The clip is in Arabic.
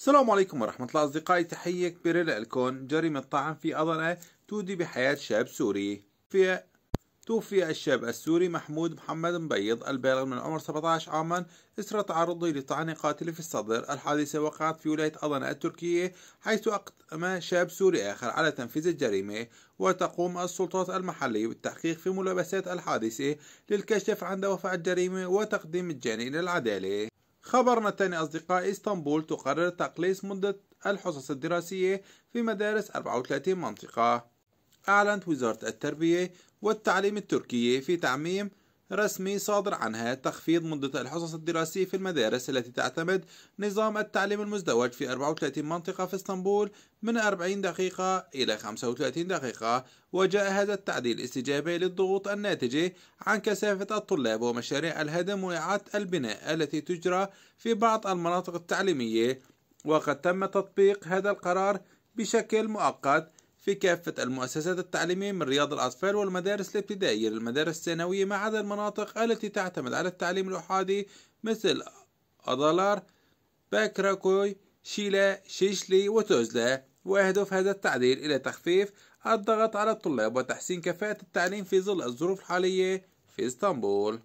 السلام عليكم ورحمة الله أصدقائي تحية كبيرة لكم جريمة طعن في أضنة تودي بحياة شاب سوري في توفي الشاب السوري محمود محمد مبيض البالغ من العمر 17 عاما إثر تعرضه لطعن قاتل في الصدر الحادثة وقعت في ولاية أضنة التركية حيث أقدم شاب سوري آخر على تنفيذ الجريمة وتقوم السلطات المحلية بالتحقيق في ملابسات الحادثة للكشف عن دوافع الجريمة وتقديم الجاني للعدالة خبرنا الثاني أصدقائي اسطنبول تقرر تقليص مدة الحصص الدراسية في مدارس 34 منطقة أعلنت وزارة التربية والتعليم التركية في تعميم رسمي صادر عنها تخفيض مدة الحصص الدراسية في المدارس التي تعتمد نظام التعليم المزدوج في 34 منطقة في اسطنبول من 40 دقيقة إلى 35 دقيقة وجاء هذا التعديل استجابة للضغوط الناتجة عن كثافة الطلاب ومشاريع الهدم وإعادة البناء التي تجرى في بعض المناطق التعليمية وقد تم تطبيق هذا القرار بشكل مؤقت في كافة المؤسسات التعليمية من رياض الأطفال والمدارس الابتدائية للمدارس الثانوية ما عدا المناطق التي تعتمد على التعليم الأحادي مثل أضالار باكراكوي شيلا شيشلي وتوزلا ويهدف هذا التعديل إلى تخفيف الضغط على الطلاب وتحسين كفاءة التعليم في ظل الظروف الحالية في اسطنبول